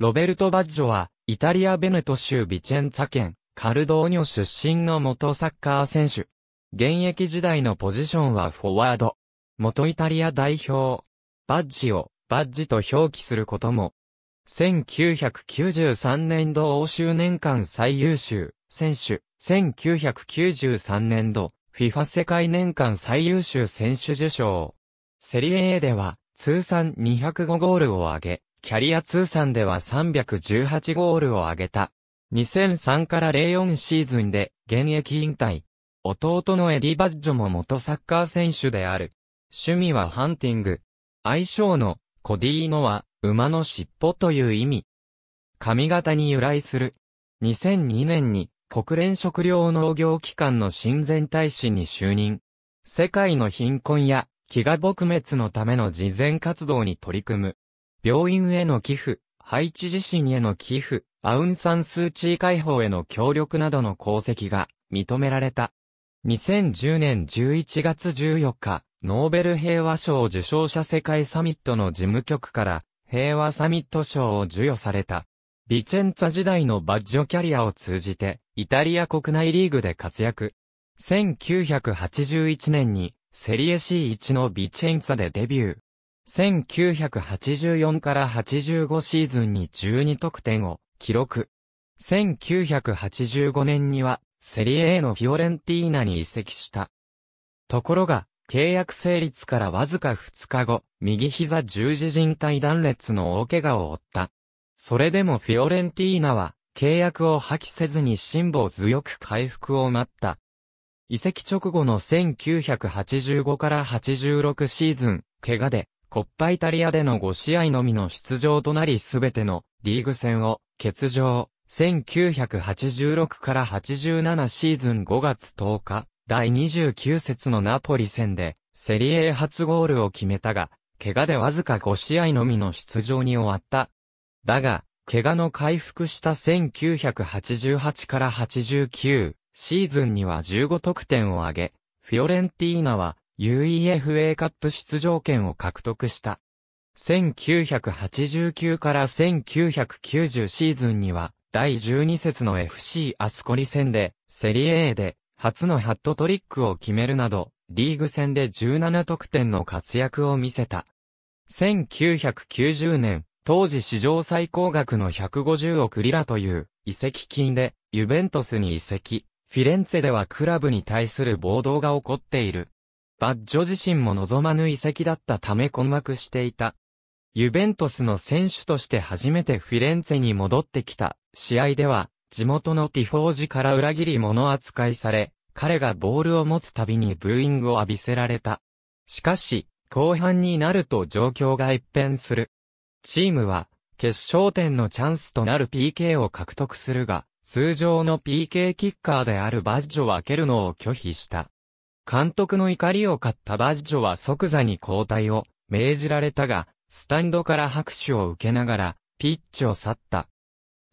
ロベルト・バッジョは、イタリア・ベネト州ビチェンツァ県、カルドーニョ出身の元サッカー選手。現役時代のポジションはフォワード。元イタリア代表。バッジを、バッジと表記することも。1993年度欧州年間最優秀選手。1993年度、FIFA 世界年間最優秀選手受賞。セリエ A では、通算205ゴールを挙げ、キャリア通算では318ゴールを挙げた。2003から04シーズンで現役引退。弟のエディ・バッジョも元サッカー選手である。趣味はハンティング。愛称のコディーノは馬の尻尾という意味。髪型に由来する。2002年に国連食糧農業機関の親善大使に就任。世界の貧困や飢餓撲滅のための事前活動に取り組む。病院への寄付、ハイチ自身への寄付、アウンサンスーチー解放への協力などの功績が認められた。2010年11月14日、ノーベル平和賞受賞者世界サミットの事務局から平和サミット賞を授与された。ビチェンツァ時代のバッジョキャリアを通じて、イタリア国内リーグで活躍。1981年に、セリエ C1 のビチェンツァでデビュー。1984から85シーズンに12得点を記録。1985年にはセリエのフィオレンティーナに移籍した。ところが、契約成立からわずか2日後、右膝十字靭帯断裂の大怪我を負った。それでもフィオレンティーナは、契約を破棄せずに辛抱強く回復を待った。移籍直後の1985から86シーズン、怪我でコッパイタリアでの5試合のみの出場となりすべてのリーグ戦を欠場。1986から87シーズン5月10日、第29節のナポリ戦で、セリエ初ゴールを決めたが、怪我でわずか5試合のみの出場に終わった。だが、怪我の回復した1988から89シーズンには15得点を挙げ、フィオレンティーナは UEFA カップ出場権を獲得した。1989から1990シーズンには、第12節の FC アスコリ戦で、セリエ A で、初のハットトリックを決めるなど、リーグ戦で17得点の活躍を見せた。1990年、当時史上最高額の150億リラという移籍金で、ユベントスに移籍、フィレンツェではクラブに対する暴動が起こっている。バッジョ自身も望まぬ遺跡だったため困惑していた。ユベントスの選手として初めてフィレンツェに戻ってきた試合では、地元のティフォージから裏切り者扱いされ、彼がボールを持つたびにブーイングを浴びせられた。しかし、後半になると状況が一変する。チームは、決勝点のチャンスとなる PK を獲得するが、通常の PK キッカーであるバッジョは蹴るのを拒否した。監督の怒りを買ったバッジョは即座に交代を命じられたが、スタンドから拍手を受けながら、ピッチを去った。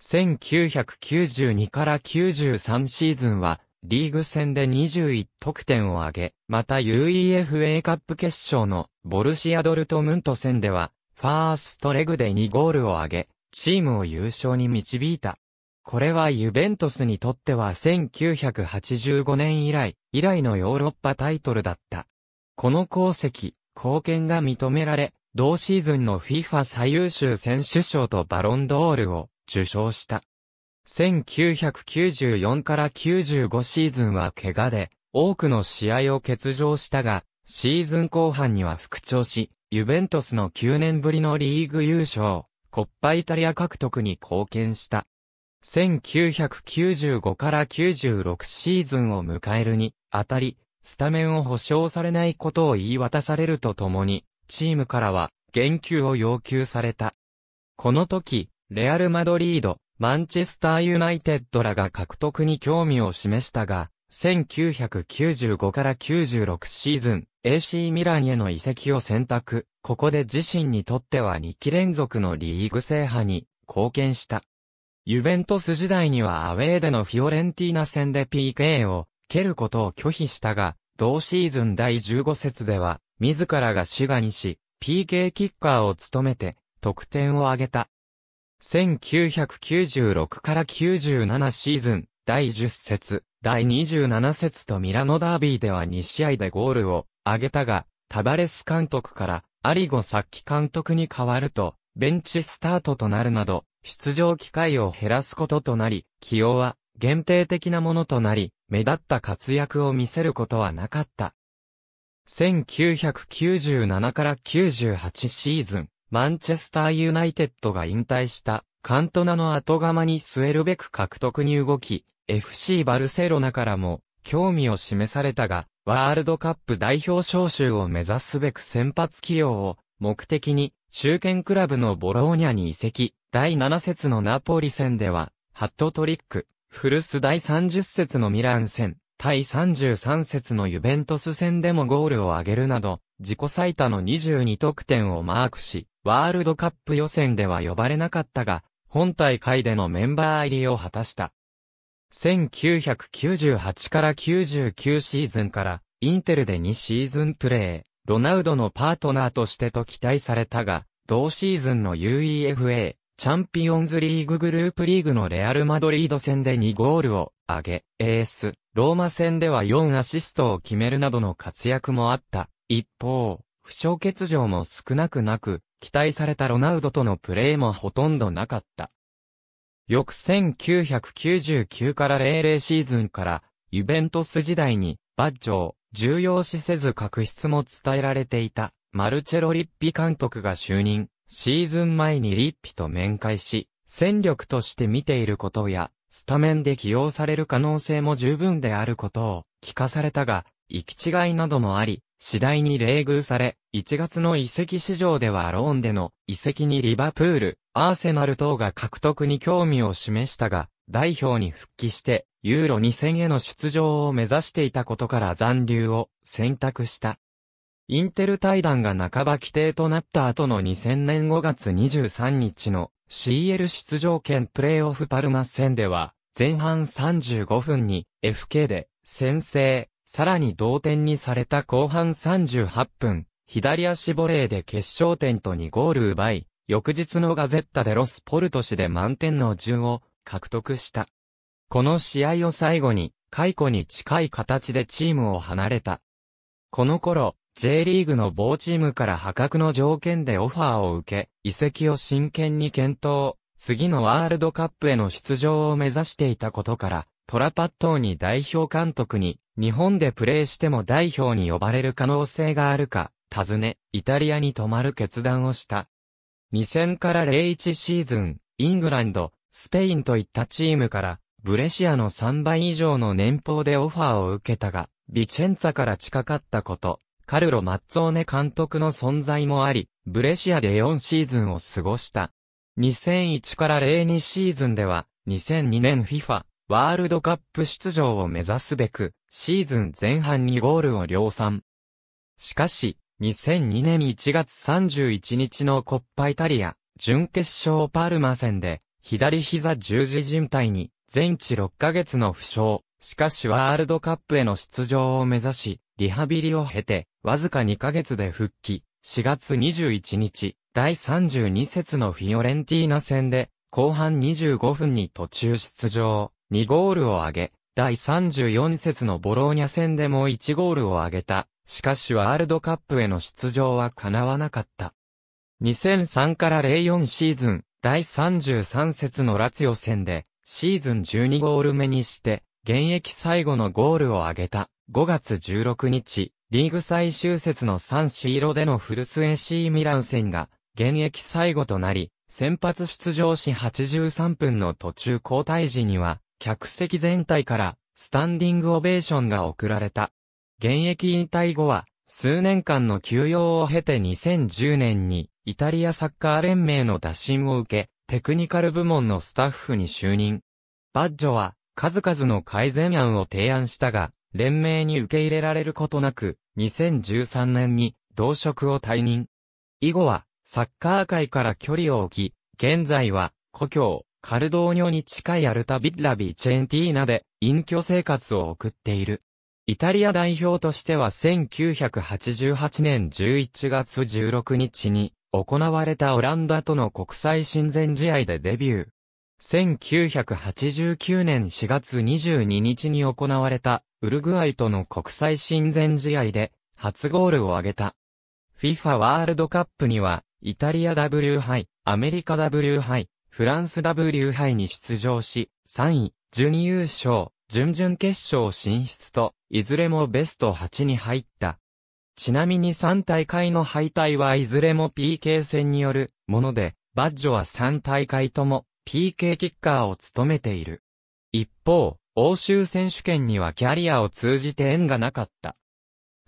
1992から93シーズンは、リーグ戦で21得点を挙げ、また UEFA カップ決勝のボルシアドルトムント戦では、ファーストレグで2ゴールを挙げ、チームを優勝に導いた。これはユベントスにとっては1985年以来、以来のヨーロッパタイトルだった。この功績、貢献が認められ、同シーズンの FIFA 最優秀選手賞とバロンドールを受賞した。1994から95シーズンは怪我で、多くの試合を欠場したが、シーズン後半には復調し、ユベントスの9年ぶりのリーグ優勝、コッパイタリア獲得に貢献した。1995から96シーズンを迎えるにあたり、スタメンを保証されないことを言い渡されるとともに、チームからは、言及を要求された。この時、レアル・マドリード、マンチェスター・ユナイテッドらが獲得に興味を示したが、1995から96シーズン、AC ミランへの移籍を選択、ここで自身にとっては2期連続のリーグ制覇に貢献した。ユベントス時代にはアウェーでのフィオレンティーナ戦で PK を蹴ることを拒否したが、同シーズン第15節では、自らが滋賀にし、PK キッカーを務めて、得点を挙げた。1996から97シーズン、第10節、第27節とミラノダービーでは2試合でゴールを挙げたが、タバレス監督から、アリゴ・サッキ監督に変わると、ベンチスタートとなるなど、出場機会を減らすこととなり、起用は限定的なものとなり、目立った活躍を見せることはなかった。1997から98シーズン、マンチェスターユナイテッドが引退したカントナの後釜に据えるべく獲得に動き、FC バルセロナからも興味を示されたが、ワールドカップ代表招集を目指すべく先発起用を目的に中堅クラブのボローニャに移籍、第7節のナポリ戦では、ハットトリック、フルス第30節のミラン戦、第33節のユベントス戦でもゴールを挙げるなど、自己最多の22得点をマークし、ワールドカップ予選では呼ばれなかったが、本大会でのメンバー入りを果たした。1998から99シーズンから、インテルで2シーズンプレー。ロナウドのパートナーとしてと期待されたが、同シーズンの UEFA、チャンピオンズリーググループリーグのレアル・マドリード戦で2ゴールを挙げ、エース、ローマ戦では4アシストを決めるなどの活躍もあった。一方、負傷欠場も少なくなく、期待されたロナウドとのプレーもほとんどなかった。翌1999から00シーズンから、ユベントス時代に、バッジョー、重要視せず確執も伝えられていた、マルチェロ・リッピ監督が就任、シーズン前にリッピと面会し、戦力として見ていることや、スタメンで起用される可能性も十分であることを聞かされたが、行き違いなどもあり、次第に冷遇され、1月の移籍市場ではローンでの移籍にリバプール、アーセナル等が獲得に興味を示したが、代表に復帰して、ユーロ2戦への出場を目指していたことから残留を選択した。インテル対談が半ば規定となった後の2000年5月23日の CL 出場権プレイオフパルマ戦では、前半35分に FK で先制、さらに同点にされた後半38分、左足ボレーで決勝点と2ゴール奪い、翌日のガゼッタでロスポルト市で満点の順を獲得した。この試合を最後に、解雇に近い形でチームを離れた。この頃、J リーグの某チームから破格の条件でオファーを受け、移籍を真剣に検討、次のワールドカップへの出場を目指していたことから、トラパットーに代表監督に、日本でプレーしても代表に呼ばれる可能性があるか、尋ね、イタリアに泊まる決断をした。2000から01シーズン、イングランド、スペインといったチームから、ブレシアの3倍以上の年俸でオファーを受けたが、ビチェンツァから近かったこと、カルロ・マッツォーネ監督の存在もあり、ブレシアで4シーズンを過ごした。2001から02シーズンでは、2002年 FIFA ワールドカップ出場を目指すべく、シーズン前半にゴールを量産。しかし、2002年1月31日のコッパイタリア、準決勝パルマ戦で、左膝十字靭帯に、全治6ヶ月の負傷。しかしワールドカップへの出場を目指し、リハビリを経て、わずか2ヶ月で復帰。4月21日、第32節のフィオレンティーナ戦で、後半25分に途中出場。2ゴールを挙げ、第34節のボローニャ戦でも1ゴールを挙げた。しかしワールドカップへの出場は叶わなかった。2003から04シーズン、第33節のラツヨ戦で、シーズン12ゴール目にして、現役最後のゴールを挙げた。5月16日、リーグ最終節のサンシーロでのスエシーミラン戦が、現役最後となり、先発出場し83分の途中交代時には、客席全体から、スタンディングオベーションが送られた。現役引退後は、数年間の休養を経て2010年に、イタリアサッカー連盟の打診を受け、テクニカル部門のスタッフに就任。バッジョは、数々の改善案を提案したが、連盟に受け入れられることなく、2013年に同職を退任。以後は、サッカー界から距離を置き、現在は、故郷、カルドーニョに近いアルタビッラビーチェンティーナで、隠居生活を送っている。イタリア代表としては1988年11月16日に、行われたオランダとの国際親善試合でデビュー。1989年4月22日に行われたウルグアイとの国際親善試合で初ゴールを挙げた。FIFA ワールドカップにはイタリア W 杯、アメリカ W 杯、フランス W 杯に出場し、3位、準優勝、準々決勝進出と、いずれもベスト8に入った。ちなみに3大会の敗退はいずれも PK 戦によるもので、バッジョは3大会とも PK キッカーを務めている。一方、欧州選手権にはキャリアを通じて縁がなかった。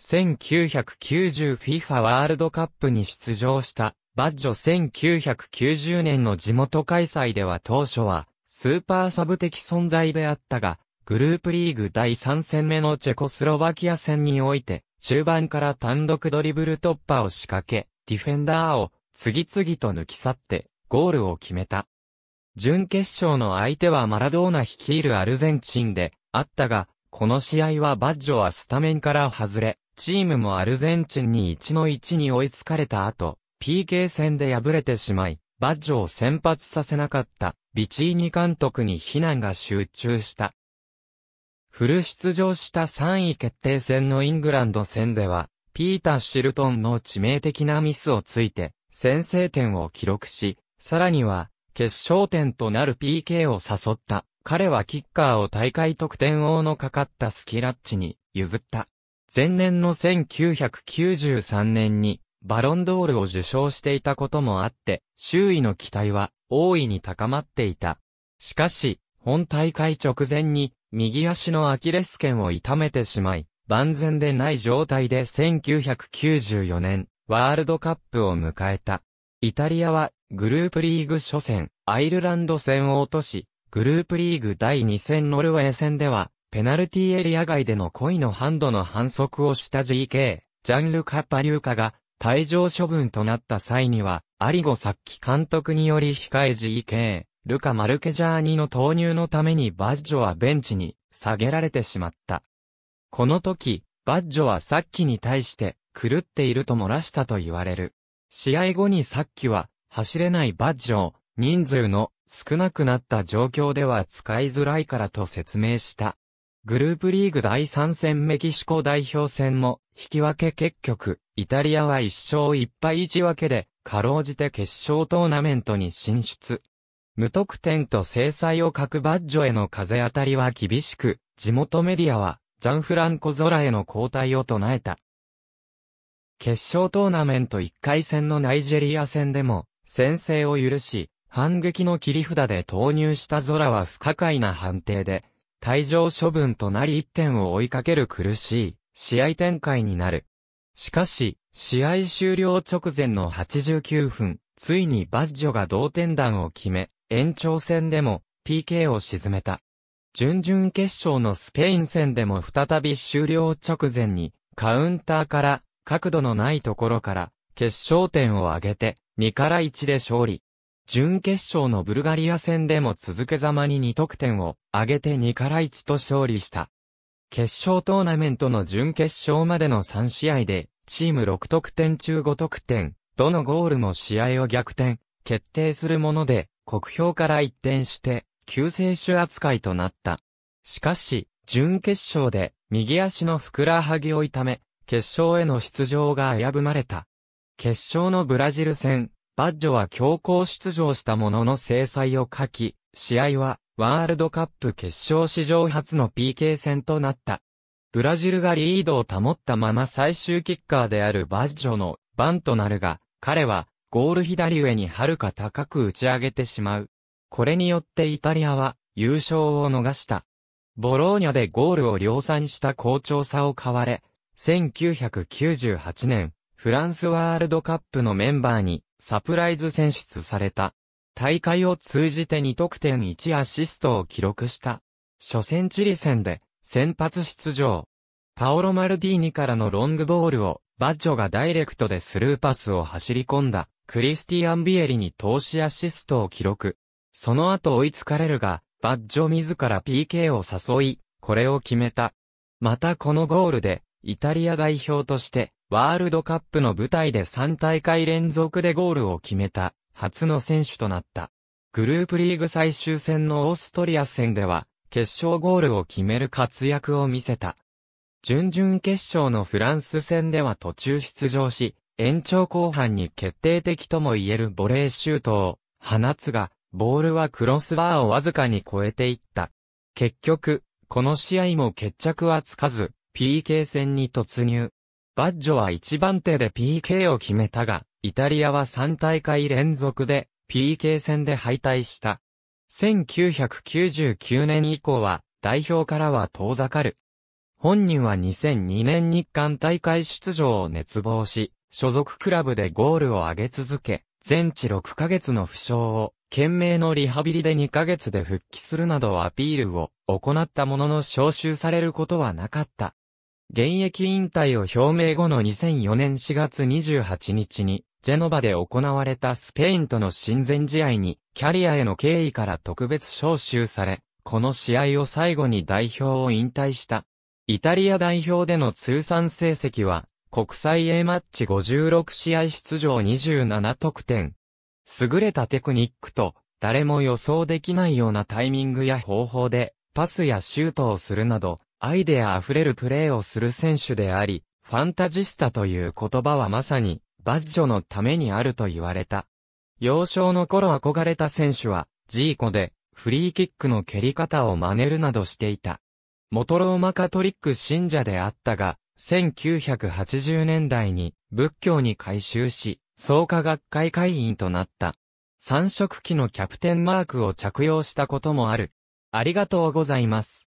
1990FIFA ワールドカップに出場したバッジョ1990年の地元開催では当初はスーパーサブ的存在であったが、グループリーグ第3戦目のチェコスロバキア戦において中盤から単独ドリブル突破を仕掛け、ディフェンダーを次々と抜き去って、ゴールを決めた。準決勝の相手はマラドーナ率いるアルゼンチンで、あったが、この試合はバッジョはスタメンから外れ、チームもアルゼンチンに1の1に追いつかれた後、PK 戦で敗れてしまい、バッジョを先発させなかった、ビチーニ監督に非難が集中した。フル出場した3位決定戦のイングランド戦では、ピーター・シルトンの致命的なミスをついて、先制点を記録し、さらには、決勝点となる PK を誘った。彼はキッカーを大会得点王のかかったスキラッチに譲った。前年の1993年にバロンドールを受賞していたこともあって、周囲の期待は大いに高まっていた。しかし、本大会直前に右足のアキレス腱を痛めてしまい、万全でない状態で1994年、ワールドカップを迎えた。イタリアは、グループリーグ初戦、アイルランド戦を落とし、グループリーグ第2戦ノルウェー戦では、ペナルティエリア外での恋のハンドの反則をした GK、ジャンルカ・ッパリューカが、退場処分となった際には、アリゴ・サッキ監督により控え GK、ルカ・マルケジャーニの投入のためにバッジョはベンチに下げられてしまった。この時、バッジョはサッキに対して狂っていると漏らしたと言われる。試合後にサッキは走れないバッジョを人数の少なくなった状況では使いづらいからと説明した。グループリーグ第3戦メキシコ代表戦も引き分け結局、イタリアは1勝1敗1分けで、かろうじて決勝トーナメントに進出。無得点と制裁を欠くバッジョへの風当たりは厳しく、地元メディアは、ジャンフランコ・ゾラへの交代を唱えた。決勝トーナメント1回戦のナイジェリア戦でも、先制を許し、反撃の切り札で投入したゾラは不可解な判定で、退場処分となり1点を追いかける苦しい試合展開になる。しかし、試合終了直前の89分、ついにバッジョが同点弾を決め、延長戦でも PK を沈めた。準々決勝のスペイン戦でも再び終了直前にカウンターから角度のないところから決勝点を挙げて2から1で勝利。準決勝のブルガリア戦でも続けざまに2得点を挙げて2から1と勝利した。決勝トーナメントの準決勝までの3試合で、チーム6得点中5得点、どのゴールも試合を逆転、決定するもので、国評から一転して、救世主扱いとなった。しかし、準決勝で、右足のふくらはぎを痛め、決勝への出場が危ぶまれた。決勝のブラジル戦、バッジョは強行出場したものの制裁を書き、試合は、ワールドカップ決勝史上初の PK 戦となった。ブラジルがリードを保ったまま最終キッカーであるバッジョのバンとなるが、彼はゴール左上に遥か高く打ち上げてしまう。これによってイタリアは優勝を逃した。ボローニャでゴールを量産した好調さを買われ、1998年、フランスワールドカップのメンバーにサプライズ選出された。大会を通じて2得点1アシストを記録した。初戦チリ戦で先発出場。パオロ・マルディーニからのロングボールをバッジョがダイレクトでスルーパスを走り込んだ。クリスティアン・ビエリに投資アシストを記録。その後追いつかれるが、バッジョ自ら PK を誘い、これを決めた。またこのゴールで、イタリア代表として、ワールドカップの舞台で3大会連続でゴールを決めた、初の選手となった。グループリーグ最終戦のオーストリア戦では、決勝ゴールを決める活躍を見せた。準々決勝のフランス戦では途中出場し、延長後半に決定的とも言えるボレーシュートを放つが、ボールはクロスバーをわずかに超えていった。結局、この試合も決着はつかず、PK 戦に突入。バッジョは1番手で PK を決めたが、イタリアは3大会連続で PK 戦で敗退した。1999年以降は代表からは遠ざかる。本人は2002年日韓大会出場を熱望し、所属クラブでゴールを上げ続け、全治6ヶ月の負傷を、懸命のリハビリで2ヶ月で復帰するなどアピールを行ったものの招集されることはなかった。現役引退を表明後の2004年4月28日に、ジェノバで行われたスペインとの親善試合に、キャリアへの敬意から特別招集され、この試合を最後に代表を引退した。イタリア代表での通算成績は、国際 A マッチ56試合出場27得点。優れたテクニックと、誰も予想できないようなタイミングや方法で、パスやシュートをするなど、アイデア溢れるプレーをする選手であり、ファンタジスタという言葉はまさに、バッジョのためにあると言われた。幼少の頃憧れた選手は、ジーコで、フリーキックの蹴り方を真似るなどしていた。元ローマカトリック信者であったが、1980年代に仏教に改修し、創価学会会員となった。三色旗のキャプテンマークを着用したこともある。ありがとうございます。